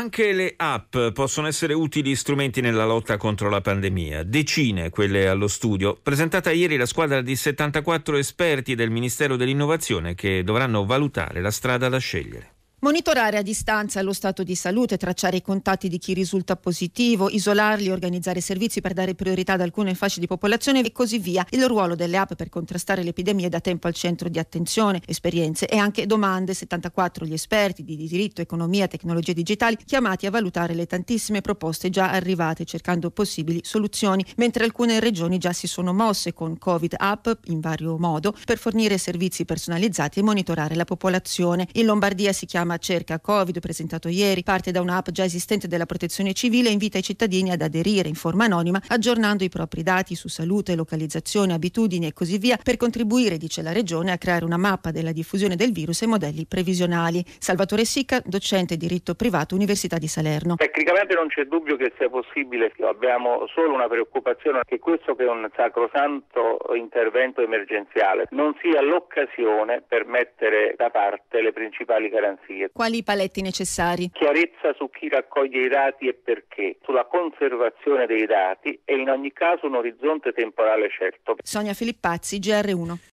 Anche le app possono essere utili strumenti nella lotta contro la pandemia, decine quelle allo studio. Presentata ieri la squadra di 74 esperti del Ministero dell'Innovazione che dovranno valutare la strada da scegliere. Monitorare a distanza lo stato di salute, tracciare i contatti di chi risulta positivo, isolarli, organizzare servizi per dare priorità ad alcune fasce di popolazione e così via. Il ruolo delle app per contrastare l'epidemia è da tempo al centro di attenzione, esperienze e anche domande. 74 gli esperti di diritto, economia, tecnologie digitali chiamati a valutare le tantissime proposte già arrivate cercando possibili soluzioni, mentre alcune regioni già si sono mosse con Covid app in vario modo per fornire servizi personalizzati e monitorare la popolazione. In Lombardia si chiama chiama Cerca Covid, presentato ieri, parte da un'app già esistente della Protezione Civile e invita i cittadini ad aderire in forma anonima, aggiornando i propri dati su salute, localizzazione, abitudini e così via, per contribuire, dice la Regione, a creare una mappa della diffusione del virus e modelli previsionali. Salvatore Sicca, docente di diritto privato, Università di Salerno. Tecnicamente non c'è dubbio che sia possibile, abbiamo solo una preoccupazione che questo che è un sacrosanto intervento emergenziale non sia l'occasione per mettere da parte le principali garanzie necessarie. Quali paletti necessari? Chiarezza su chi raccoglie i dati e perché, sulla conservazione dei dati e in ogni caso un orizzonte temporale certo. Sonia Filippazzi, GR1.